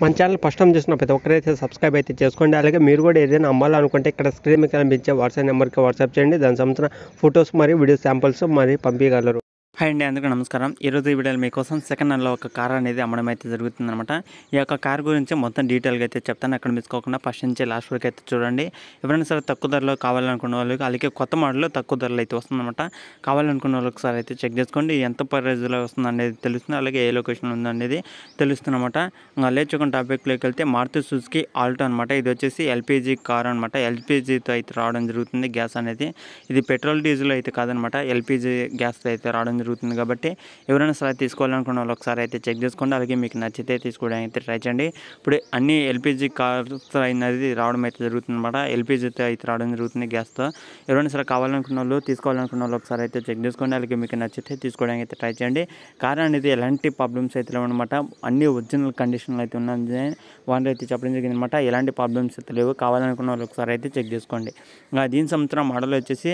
మన channel first time చూసిన ప్రతి ఒక్కరైతే సబ్స్క్రైబ్ అయితే చేసుకోండి అలాగే మీరు కూడా ఏదైనా అమ్మాలనుకుంటే ఇక్కడ స్క్రీన్ మీకు కనిపించే వాట్సాప్ నెంబర్కి వాట్సాప్ చేయండి దాని సంబంధించిన ఫొటోస్ మరియు వీడియో శాంపుల్స్ మరి పంపించగలరు హాయ్ అండి అందుకు నమస్కారం ఈరోజు ఈ వీడియోలో మీకోసం సెకండ్ హ్యాండ్లో ఒక కార్ అనేది అమ్మడం అయితే అనమాట ఈ యొక్క కార్ గురించి మొత్తం డీటెయిల్గా అయితే చెప్తాను అక్కడ మిస్కోకుండా ఫస్ట్ నుంచి లాస్ట్ వరకు అయితే చూడండి ఎవరైనా సరే తక్కువ ధరలో కావాలనుకున్న వాళ్ళకి అలాగే కొత్త మోడల్లో తక్కువ ధరలు అయితే వస్తుందన్నమాట కావాలనుకున్న వాళ్ళకి సార్ అయితే చెక్ చేసుకోండి ఎంత ప్రైజ్లో వస్తుంది అనేది తెలుస్తుంది అలాగే ఏ లొకేషన్ ఉంది అనేది తెలుస్తుందన్నమాట ఇంకా లేచుకున్న టాపిక్లోకి వెళ్తే మారుతి సుజుకి ఆల్టో అనమాట ఇది వచ్చేసి ఎల్పిజి కార్ అనమాట ఎల్పిజితో అయితే రావడం జరుగుతుంది గ్యాస్ అనేది ఇది పెట్రోల్ డీజిల్ అయితే కాదనమాట ఎల్పిజి గ్యాస్తో అయితే రావడం జరుగుతుంది కాబట్టి ఎవరైనా సలహా తీసుకోవాలనుకున్న వాళ్ళు ఒకసారి అయితే చెక్ చేసుకోండి అలాగే మీకు నచ్చితే తీసుకోవడానికి అయితే ట్రై చేయండి ఇప్పుడు అన్ని ఎల్పిజి కార్స్ అయినది రావడం అయితే జరుగుతుంది అనమాట ఎల్పిజితో అయితే రావడం జరుగుతుంది గ్యాస్తో ఎవరైనా సరే కావాలనుకున్న వాళ్ళు తీసుకోవాలనుకున్న వాళ్ళు ఒకసారి అయితే చెక్ చేసుకోండి అలాగే మీకు నచ్చితే తీసుకోవడానికి అయితే ట్రై చేయండి కార్ అనేది ఎలాంటి ప్రాబ్లమ్స్ అయితే లేవన్నమాట అన్ని ఒరిజినల్ కండిషన్లు అయితే ఉన్నాయి వాళ్ళు అయితే చెప్పడం జరిగింది అనమాట ఎలాంటి ప్రాబ్లమ్స్ అయితే లేవు కావాలనుకున్న వాళ్ళు ఒకసారి అయితే చెక్ చేసుకోండి ఇంకా దీని సంవత్సరం మోడల్ వచ్చేసి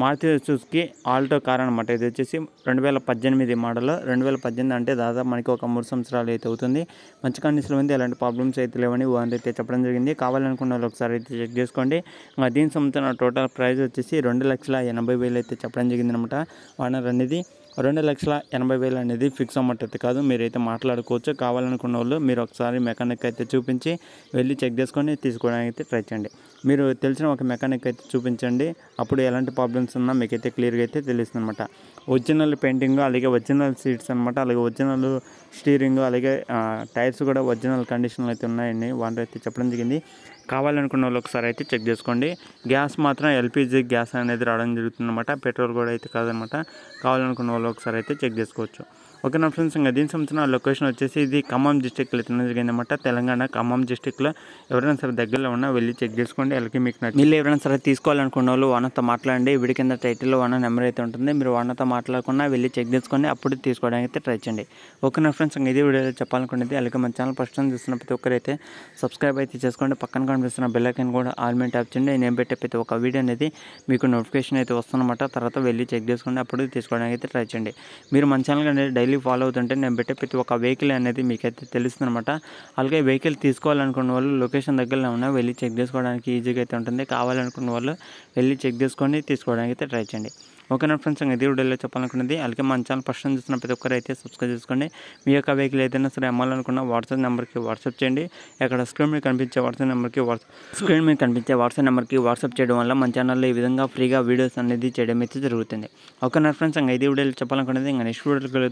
మారుతి సుజుకి ఆల్టో కార్ అనమాట ఇది వచ్చేసి రెండు వేల పద్దెనిమిది మోడల్ రెండు వేల పద్దెనిమిది అంటే దాదాపు మనకి ఒక మూడు సంవత్సరాలు అయితే అవుతుంది మంచి కండిషన్లో ఉంది ఎలాంటి ప్రాబ్లమ్స్ అయితే లేవని వాళ్ళు అయితే చెప్పడం జరిగింది కావాలనుకున్న వాళ్ళు ఒకసారి అయితే చెక్ చేసుకోండి దీనికి సంబంధించిన టోటల్ ప్రైస్ వచ్చేసి రెండు లక్షల ఎనభై వేలు అయితే చెప్పడం జరిగింది అనమాట ఓనర్ అనేది రెండు లక్షల ఎనభై వేలు అనేది ఫిక్స్ అమ్మట్టు అయితే కాదు మీరైతే మాట్లాడుకోవచ్చు కావాలనుకున్న వాళ్ళు మీరు ఒకసారి మెకానిక్ అయితే చూపించి వెళ్ళి చెక్ చేసుకొని తీసుకోవడానికి అయితే ట్రై చేయండి మీరు తెలిసిన ఒక మెకానిక్ అయితే చూపించండి అప్పుడు ఎలాంటి ప్రాబ్లమ్స్ ఉన్నా మీకైతే క్లియర్గా అయితే తెలుస్తుంది అనమాట ఒరిజినల్ పెయింటింగ్ అలాగే ఒరిజినల్ సీట్స్ అనమాట అలాగే ఒరిజినల్ స్టీరింగ్ అలాగే టైర్స్ కూడా ఒరిజినల్ కండిషన్లో అయితే ఉన్నాయండి వాళ్ళు అయితే చెప్పడం జరిగింది కావాలనుకున్న వాళ్ళు ఒకసారి అయితే చెక్ చేసుకోండి గ్యాస్ మాత్రం ఎల్పిజి గ్యాస్ అనేది రావడం జరుగుతుంది అనమాట పెట్రోల్ కూడా అయితే కాదనమాట కావాలనుకున్న వాళ్ళు ఒకసారి అయితే చెక్ చేసుకోవచ్చు ఓకే నా ఫ్రెండ్స్ ఇంకా దీని సంబంధించిన లొకేషన్ వచ్చేసి ఇది ఖమ్మం డిస్టిక్లో అయితే జరిగిందన్నమాట తెలంగాణ ఖమ్మం డిస్టిక్లో ఎవరైనా సరే దగ్గరలో ఉన్నా వెళ్ళి చెక్ చేసుకోండి తీసుకోండి ఎల్కి మీకు నచ్చింది మీరు ఎవరైనా సరే తీసుకోవాలనుకున్న వాళ్ళు ఓనర్తో మాట్లాడండి వీడి కింద టైటిల్లో ఓనర్ నెంబర్ అయితే ఉంటుంది మీరు ఓనర్తో మాట్లాడకుండా వెళ్ళి చెక్ తీసుకొని అప్పుడు తీసుకోవడానికి అయితే ట్రై చేయండి ఓకే నా ఫ్రెండ్స్ ఇది వీడియో చెప్పాలనుకునేది అలాగే మన ఛానల్ ఫస్ట్ టైం చూస్తున్న ప్రతి ఒక్కరైతే సబ్స్క్రైబ్ అయితే చేసుకోండి పక్కన కనిపిస్తున్న బెల్లకైన్ కూడా ఆల్మెంట్ మీద ట్యాప్ చేయండి నేను పెట్టే ప్రతి ఒక్క వీడియో అనేది మీకు నోటిఫికేషన్ అయితే వస్తుందన్నమాట తర్వాత వెళ్ళి చెక్ చేసుకోండి అప్పుడు తీసుకోవడానికి అయితే ట్రై చేయండి మీరు మన ఛానల్ అనేది డైలీ ఫాలో అవుతుంటే నేను పెట్టే ప్రతి ఒక్క వెహికల్ అనేది మీకైతే తెలుస్తుందన్నమాట అలాగే వెహికల్ తీసుకోవాలనుకున్న వాళ్ళు లొకేషన్ దగ్గరలో ఉన్న వెళ్ళి చెక్ చేసుకోవడానికి ఈజీగా అయితే ఉంటుంది కావాలనుకున్న వాళ్ళు వెళ్ళి చెక్ చేసుకొని తీసుకోవడానికి అయితే ట్రై చేయండి నా ఫ్రెండ్స్ ఇది వీడియోలో చెప్పాలనుకున్నది అలాగే మన ఛానల్ ఫస్ట్ టైం చూస్తున్న ప్రతి ఒక్కరు అయితే సబ్స్క్రైబ్ చేసుకోండి మీ యొక్క వెహికల్ ఏదైనా సరే అమ్మాలనుకున్న వాట్సాప్ నెంబర్కి వాట్సాప్ చేయండి అక్కడ స్క్రీన్ మీద కనిపించే వాట్సాప్ నెంబర్కి వాట్సాప్ స్క్రీన్ మీద కనిపించే వాట్సాప్ నెంబర్కి వాట్సాప్ చేయడం వల్ల మన ఛానల్లో ఈ విధంగా ఫ్రీగా వీడియోస్ అనేది చేయడం అయితే జరుగుతుంది నా ఫ్రెండ్స్ ఇంకా ఇది వీడియోలో చెప్పాలనుకున్నది ఇంకా నెక్స్ట్ వీడియోకి